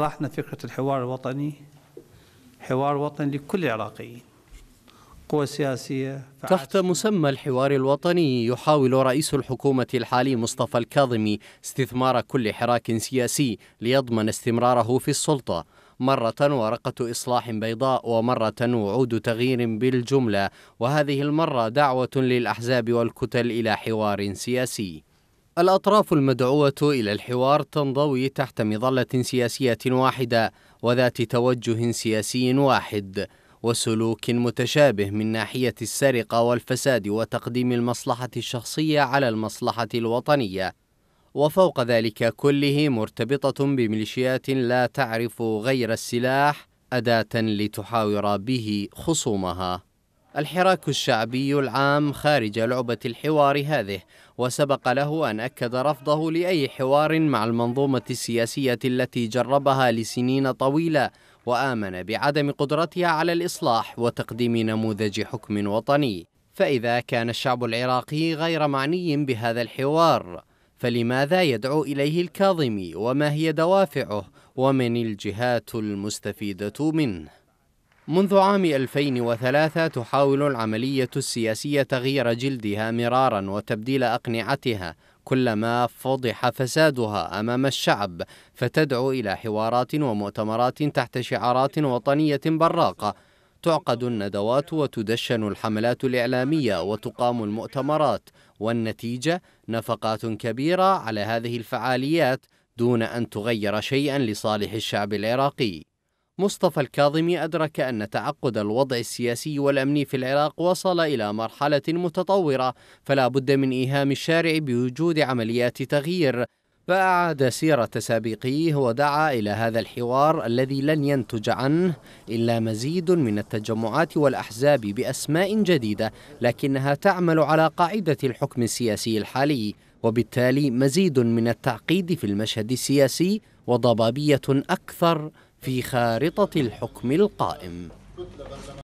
طرحنا فكرة الحوار الوطني حوار وطني لكل العراقيين قوى سياسية تحت مسمى الحوار الوطني يحاول رئيس الحكومة الحالي مصطفى الكاظمي استثمار كل حراك سياسي ليضمن استمراره في السلطة مرة ورقة إصلاح بيضاء ومرة وعود تغيير بالجملة وهذه المرة دعوة للأحزاب والكتل إلى حوار سياسي الأطراف المدعوة إلى الحوار تنضوي تحت مظلة سياسية واحدة وذات توجه سياسي واحد وسلوك متشابه من ناحية السرقة والفساد وتقديم المصلحة الشخصية على المصلحة الوطنية وفوق ذلك كله مرتبطة بميليشيات لا تعرف غير السلاح أداة لتحاور به خصومها الحراك الشعبي العام خارج لعبة الحوار هذه وسبق له أن أكد رفضه لأي حوار مع المنظومة السياسية التي جربها لسنين طويلة وآمن بعدم قدرتها على الإصلاح وتقديم نموذج حكم وطني فإذا كان الشعب العراقي غير معني بهذا الحوار فلماذا يدعو إليه الكاظمي وما هي دوافعه ومن الجهات المستفيدة منه منذ عام 2003 تحاول العملية السياسية تغيير جلدها مرارا وتبديل أقنعتها كلما فضح فسادها أمام الشعب فتدعو إلى حوارات ومؤتمرات تحت شعارات وطنية براقة تعقد الندوات وتدشن الحملات الإعلامية وتقام المؤتمرات والنتيجة نفقات كبيرة على هذه الفعاليات دون أن تغير شيئا لصالح الشعب العراقي مصطفى الكاظمي أدرك أن تعقد الوضع السياسي والأمني في العراق وصل إلى مرحلة متطورة فلا بد من إيهام الشارع بوجود عمليات تغيير فأعاد سيرة سابقيه ودعا إلى هذا الحوار الذي لن ينتج عنه إلا مزيد من التجمعات والأحزاب بأسماء جديدة لكنها تعمل على قاعدة الحكم السياسي الحالي وبالتالي مزيد من التعقيد في المشهد السياسي وضبابية أكثر في خارطة الحكم القائم